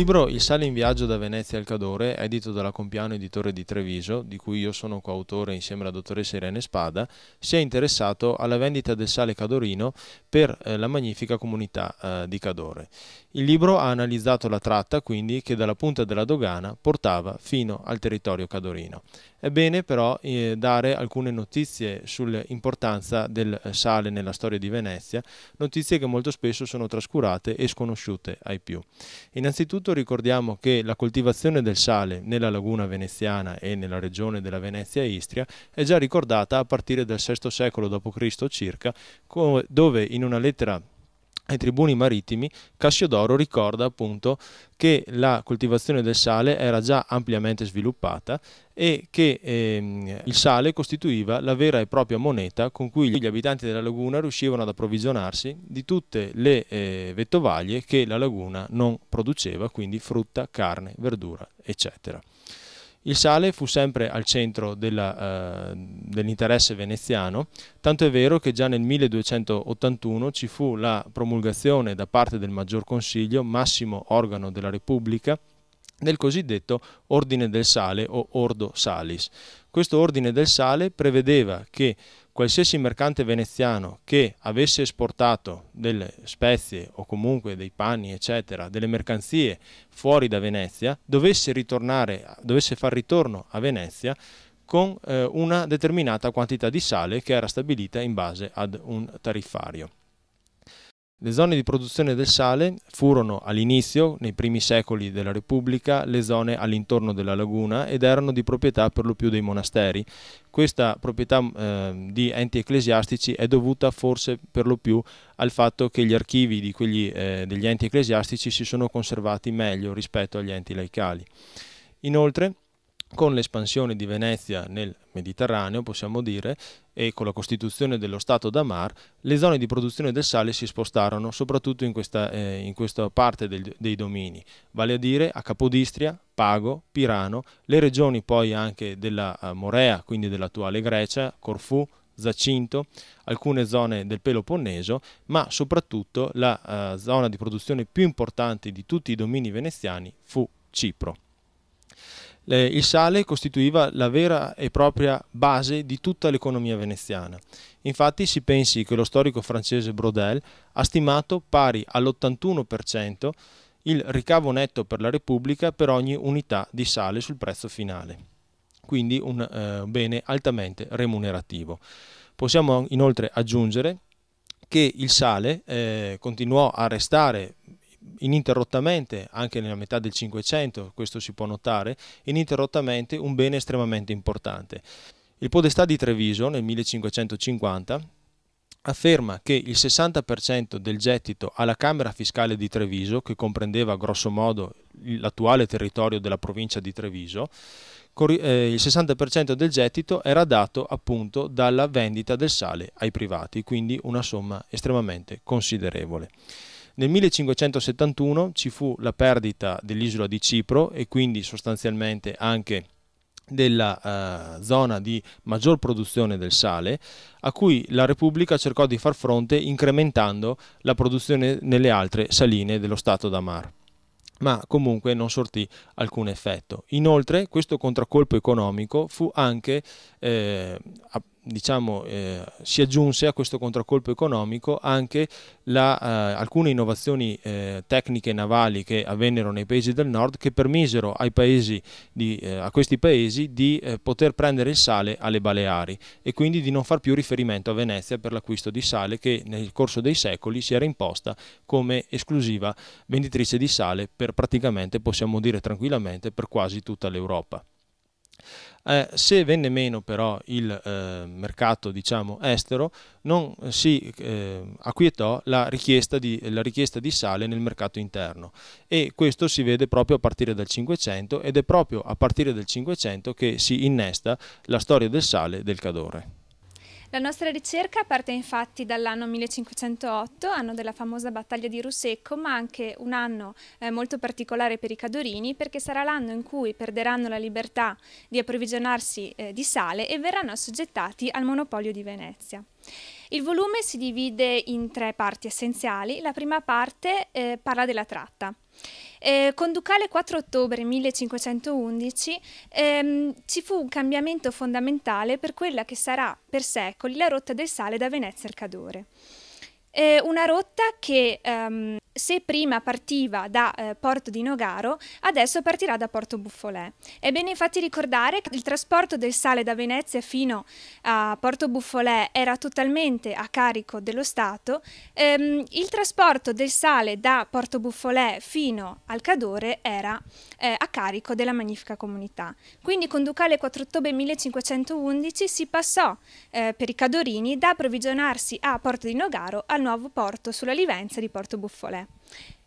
libro Il sale in viaggio da Venezia al Cadore, edito dalla Compiano Editore di Treviso, di cui io sono coautore insieme alla dottoressa Irene Spada, si è interessato alla vendita del sale cadorino per eh, la magnifica comunità eh, di Cadore. Il libro ha analizzato la tratta, quindi, che dalla punta della dogana portava fino al territorio cadorino. È bene però eh, dare alcune notizie sull'importanza del sale nella storia di Venezia, notizie che molto spesso sono trascurate e sconosciute ai più. Innanzitutto innanzitutto ricordiamo che la coltivazione del sale nella laguna veneziana e nella regione della Venezia Istria è già ricordata a partire dal VI secolo d.C. circa, dove in una lettera ai tribuni marittimi, Cassiodoro ricorda appunto che la coltivazione del sale era già ampiamente sviluppata e che ehm, il sale costituiva la vera e propria moneta con cui gli abitanti della laguna riuscivano ad approvvigionarsi di tutte le eh, vettovaglie che la laguna non produceva, quindi frutta, carne, verdura, eccetera. Il sale fu sempre al centro eh, dell'interesse eh, dell veneziano, tanto è vero che già nel 1281 ci fu la promulgazione da parte del Maggior Consiglio, massimo organo della Repubblica, nel cosiddetto ordine del sale o ordo salis. Questo ordine del sale prevedeva che qualsiasi mercante veneziano che avesse esportato delle spezie o comunque dei panni, eccetera, delle mercanzie fuori da Venezia, dovesse, ritornare, dovesse far ritorno a Venezia con eh, una determinata quantità di sale che era stabilita in base ad un tariffario. Le zone di produzione del sale furono all'inizio, nei primi secoli della Repubblica, le zone all'intorno della laguna ed erano di proprietà per lo più dei monasteri. Questa proprietà eh, di enti ecclesiastici è dovuta forse per lo più al fatto che gli archivi quegli, eh, degli enti ecclesiastici si sono conservati meglio rispetto agli enti laicali. Inoltre, con l'espansione di Venezia nel Mediterraneo, possiamo dire, e con la costituzione dello Stato d'Amar, le zone di produzione del sale si spostarono soprattutto in questa, eh, in questa parte del, dei domini, vale a dire a Capodistria, Pago, Pirano, le regioni poi anche della eh, Morea, quindi dell'attuale Grecia, Corfù, Zacinto, alcune zone del Peloponneso, ma soprattutto la eh, zona di produzione più importante di tutti i domini veneziani fu Cipro. Eh, il sale costituiva la vera e propria base di tutta l'economia veneziana. Infatti si pensi che lo storico francese Brodel ha stimato pari all'81% il ricavo netto per la Repubblica per ogni unità di sale sul prezzo finale, quindi un eh, bene altamente remunerativo. Possiamo inoltre aggiungere che il sale eh, continuò a restare ininterrottamente, anche nella metà del Cinquecento, questo si può notare, ininterrottamente un bene estremamente importante. Il Podestà di Treviso nel 1550 afferma che il 60% del gettito alla Camera Fiscale di Treviso, che comprendeva grossomodo l'attuale territorio della provincia di Treviso, eh, il 60% del gettito era dato appunto dalla vendita del sale ai privati, quindi una somma estremamente considerevole. Nel 1571 ci fu la perdita dell'isola di Cipro e quindi sostanzialmente anche della eh, zona di maggior produzione del sale, a cui la Repubblica cercò di far fronte incrementando la produzione nelle altre saline dello Stato d'Amar ma comunque non sortì alcun effetto. Inoltre questo contraccolpo economico fu anche eh, diciamo, eh, si aggiunse a questo contraccolpo economico anche la, eh, alcune innovazioni eh, tecniche navali che avvennero nei paesi del nord che permisero di, eh, a questi paesi di eh, poter prendere il sale alle Baleari e quindi di non far più riferimento a Venezia per l'acquisto di sale che nel corso dei secoli si era imposta come esclusiva venditrice di sale per praticamente, possiamo dire tranquillamente, per quasi tutta l'Europa. Eh, se venne meno però il eh, mercato diciamo, estero, non si eh, acquietò la richiesta, di, la richiesta, di, sale nel mercato interno e questo si vede proprio a partire dal 500 ed è proprio a partire dal 500 che si innesta la storia del sale del Cadore. La nostra ricerca parte infatti dall'anno 1508, anno della famosa battaglia di Rusecco, ma anche un anno eh, molto particolare per i cadorini perché sarà l'anno in cui perderanno la libertà di approvvigionarsi eh, di sale e verranno assoggettati al monopolio di Venezia. Il volume si divide in tre parti essenziali. La prima parte eh, parla della tratta. Eh, con Ducale 4 ottobre 1511 ehm, ci fu un cambiamento fondamentale per quella che sarà per secoli la rotta del sale da Venezia al Cadore. Eh, una rotta che ehm, se prima partiva da eh, Porto di Nogaro, adesso partirà da Porto Buffolè. È bene infatti ricordare che il trasporto del sale da Venezia fino a Porto Buffolè era totalmente a carico dello Stato, ehm, il trasporto del sale da Porto Buffolè fino al Cadore era eh, a carico della magnifica comunità. Quindi con Ducale 4 ottobre 1511 si passò eh, per i Cadorini da approvvigionarsi a Porto di Nogaro al nuovo porto sulla Livenza di Porto Buffolè.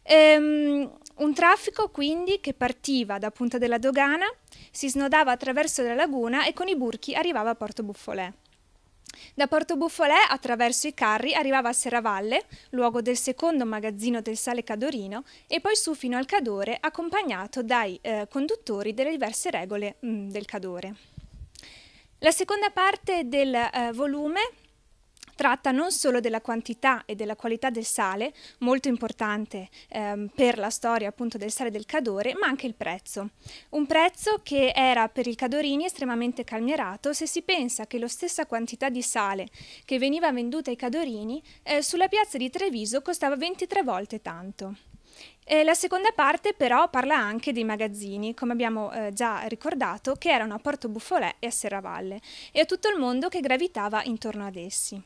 Ehm, un traffico quindi che partiva da Punta della Dogana, si snodava attraverso la laguna e con i burchi arrivava a Porto Buffolè. Da Porto Buffolè, attraverso i carri, arrivava a Serravalle, luogo del secondo magazzino del sale cadorino, e poi su fino al Cadore, accompagnato dai eh, conduttori delle diverse regole mh, mm, del Cadore. La seconda parte del eh, volume tratta non solo della quantità e della qualità del sale, molto importante ehm, per la storia appunto del sale del Cadore, ma anche il prezzo. Un prezzo che era per il cadorini estremamente calmierato se si pensa che la stessa quantità di sale che veniva venduta ai cadorini eh, sulla piazza di Treviso costava 23 volte tanto. Eh, la seconda parte però parla anche dei magazzini, come abbiamo eh, già ricordato, che erano a Porto Buffolè e a Serravalle, e a tutto il mondo che gravitava intorno ad essi.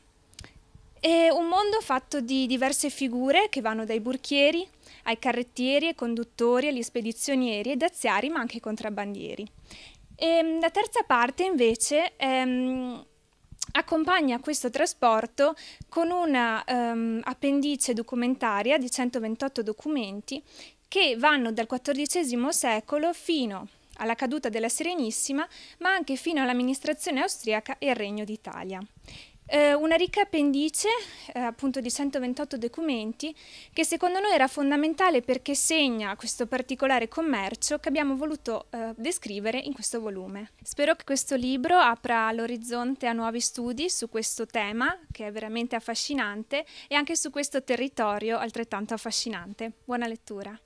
È un mondo fatto di diverse figure che vanno dai burchieri ai carrettieri, ai conduttori, agli spedizionieri e daziari, ma anche ai contrabbandieri. E, ehm, la terza parte invece ehm, accompagna questo trasporto con un'appendice ehm, documentaria di 128 documenti che vanno dal XIV secolo fino alla caduta della Serenissima, ma anche fino all'amministrazione austriaca e al Regno d'Italia eh, una ricca appendice eh, appunto di 128 documenti che secondo noi era fondamentale perché segna questo particolare commercio che abbiamo voluto eh, descrivere in questo volume. Spero che questo libro apra l'orizzonte a nuovi studi su questo tema che è veramente affascinante e anche su questo territorio altrettanto affascinante. Buona lettura!